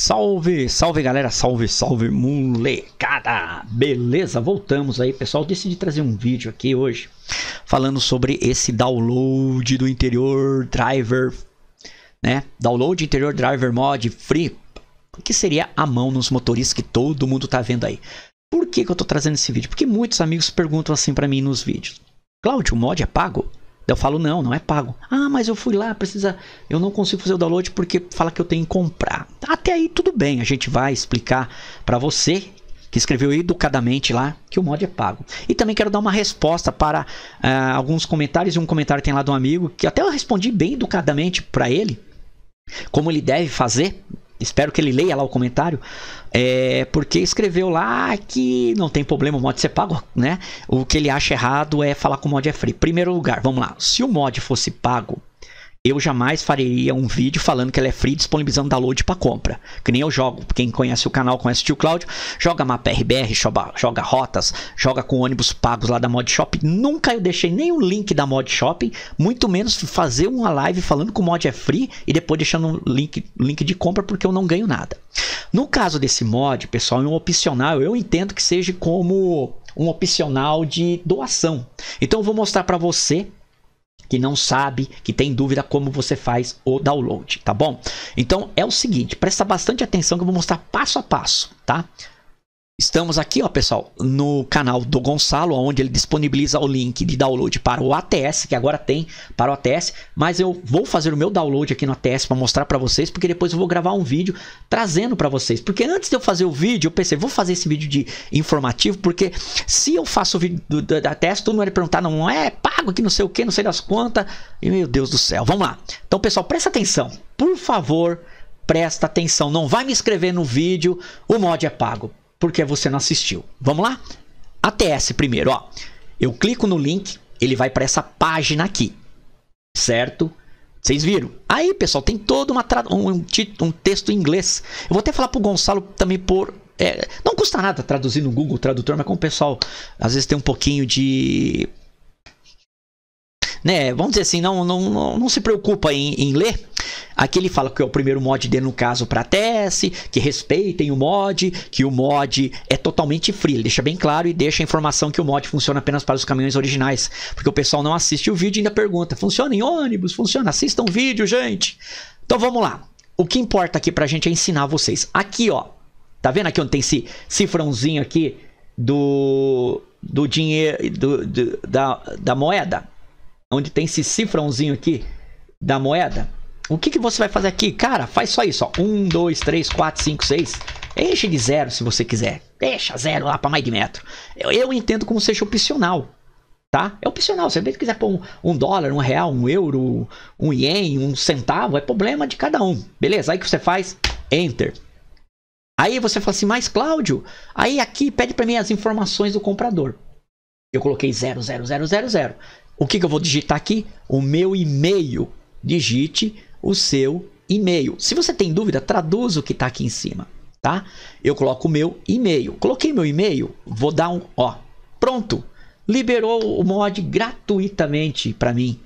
Salve, salve galera, salve, salve molecada! Beleza? Voltamos aí, pessoal. Decidi trazer um vídeo aqui hoje falando sobre esse download do interior driver, né? Download interior driver mod free, que seria a mão nos motoristas que todo mundo tá vendo aí. Por que, que eu tô trazendo esse vídeo? Porque muitos amigos perguntam assim para mim nos vídeos: Cláudio, o mod é pago? eu falo, não, não é pago. Ah, mas eu fui lá, precisa. Eu não consigo fazer o download porque fala que eu tenho que comprar. Até aí tudo bem, a gente vai explicar para você que escreveu educadamente lá que o mod é pago. E também quero dar uma resposta para uh, alguns comentários. Um comentário tem lá de um amigo que até eu respondi bem educadamente para ele, como ele deve fazer espero que ele leia lá o comentário, é, porque escreveu lá que não tem problema o mod ser pago, né? O que ele acha errado é falar que o mod é free. Primeiro lugar, vamos lá. Se o mod fosse pago, eu jamais faria um vídeo falando que ela é free disponibilizando download para compra. Que nem eu jogo. Quem conhece o canal, conhece o tio Cláudio. Joga mapa RBR, joga, joga rotas, joga com ônibus pagos lá da Mod Shop. Nunca eu deixei nenhum link da Mod Shop, muito menos fazer uma live falando que o mod é free e depois deixando um link, link de compra porque eu não ganho nada. No caso desse mod, pessoal, é um opcional. Eu entendo que seja como um opcional de doação. Então eu vou mostrar para você que não sabe, que tem dúvida como você faz o download, tá bom? Então é o seguinte, presta bastante atenção que eu vou mostrar passo a passo, tá? Estamos aqui, ó, pessoal, no canal do Gonçalo, onde ele disponibiliza o link de download para o ATS, que agora tem para o ATS, mas eu vou fazer o meu download aqui no ATS para mostrar para vocês, porque depois eu vou gravar um vídeo trazendo para vocês. Porque antes de eu fazer o vídeo, eu pensei, vou fazer esse vídeo de informativo, porque se eu faço o vídeo do, do, da ATS, todo mundo vai perguntar, não é pago que não sei o que, não sei das quantas. E meu Deus do céu, vamos lá. Então, pessoal, presta atenção, por favor presta atenção, não vai me inscrever no vídeo, o mod é pago porque você não assistiu. Vamos lá? ATS primeiro, ó. Eu clico no link, ele vai para essa página aqui, certo? Vocês viram? Aí, pessoal, tem todo uma um, um, um texto em inglês. Eu vou até falar pro Gonçalo também por é, não custa nada traduzir no Google Tradutor, mas como o pessoal às vezes tem um pouquinho de né, vamos dizer assim, não, não, não, não se preocupa em, em ler, Aqui ele fala que é o primeiro mod dele, no caso, para TS, que respeitem o mod, que o mod é totalmente free. Ele deixa bem claro e deixa a informação que o mod funciona apenas para os caminhões originais. Porque o pessoal não assiste o vídeo e ainda pergunta: funciona em ônibus? Funciona? Assistam o vídeo, gente. Então vamos lá. O que importa aqui pra gente é ensinar vocês. Aqui, ó. Tá vendo aqui onde tem esse cifrãozinho aqui do, do dinheiro do, do, da, da moeda? Onde tem esse cifrãozinho aqui da moeda? O que, que você vai fazer aqui? Cara, faz só isso, ó. 1, 2, 3, 4, 5, 6. Enche de zero se você quiser. Deixa zero lá para mais de metro. Eu, eu entendo como seja opcional, tá? É opcional. Se você quiser pôr um, um, dólar, um real, um euro, um ien, um centavo, é problema de cada um. Beleza? Aí que você faz? Enter. Aí você fala assim, mas Cláudio, aí aqui pede para mim as informações do comprador. Eu coloquei 00000. O que, que eu vou digitar aqui? O meu e-mail. Digite o seu e-mail. Se você tem dúvida, traduz o que está aqui em cima, tá? Eu coloco o meu e-mail. Coloquei meu e-mail, vou dar um, ó, pronto. Liberou o mod gratuitamente para mim.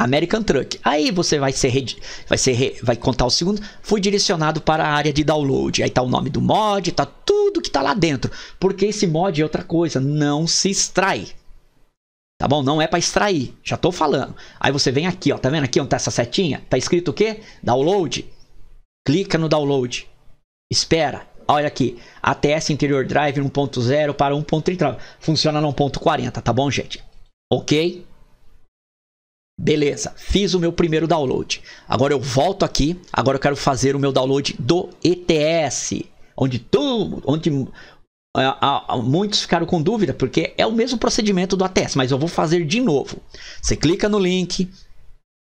American Truck. Aí você vai ser vai ser vai contar o segundo, Fui direcionado para a área de download. Aí tá o nome do mod, tá tudo que tá lá dentro, porque esse mod é outra coisa, não se extrai. Tá bom? Não é para extrair. Já tô falando. Aí você vem aqui, ó. Tá vendo aqui onde tá essa setinha? Tá escrito o quê? Download. Clica no download. Espera. Olha aqui. ATS Interior Drive 1.0 para 1.39. Funciona no 1.40, tá bom, gente? Ok? Beleza, fiz o meu primeiro download. Agora eu volto aqui. Agora eu quero fazer o meu download do ETS, onde tudo, onde é, muitos ficaram com dúvida porque é o mesmo procedimento do ATS, mas eu vou fazer de novo. Você clica no link,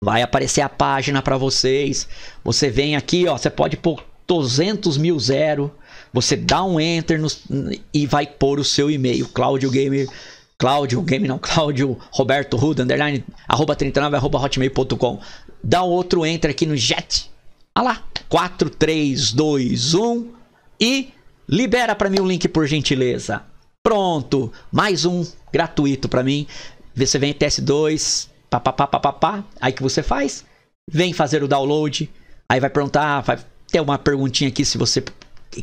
vai aparecer a página para vocês. Você vem aqui, ó, você pode pôr 200 mil zero. Você dá um enter no, e vai pôr o seu e-mail, Claudio Gamer. Claudio Gamer não, Claudio, Roberto Ruda, underline, arroba 39, arroba hotmail.com. Dá outro enter aqui no jet. Olha lá, 4, 3, 2, 1 e Libera para mim o link por gentileza. Pronto, mais um gratuito para mim. Você vem TS2, papapá, Aí que você faz? Vem fazer o download. Aí vai perguntar, vai ter uma perguntinha aqui se você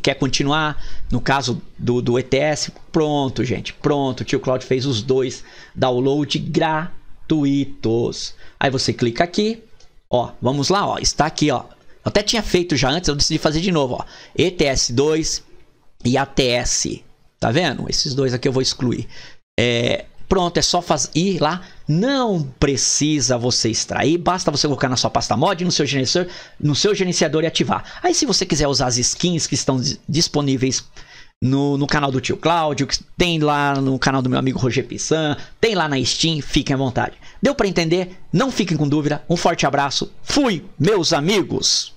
quer continuar. No caso do, do ETS, pronto, gente. Pronto, o tio Claudio fez os dois download gratuitos. Aí você clica aqui. Ó, vamos lá, ó. Está aqui, ó. Eu até tinha feito já antes, eu decidi fazer de novo, ó. ETS2 e ATS. Tá vendo? Esses dois aqui eu vou excluir. É, pronto, é só faz, ir lá. Não precisa você extrair, basta você colocar na sua pasta mod, no seu gerenciador, no seu gerenciador e ativar. Aí se você quiser usar as skins que estão disponíveis no, no canal do tio Cláudio, que tem lá no canal do meu amigo Roger Pissan, tem lá na Steam, fiquem à vontade. Deu para entender? Não fiquem com dúvida. Um forte abraço. Fui, meus amigos.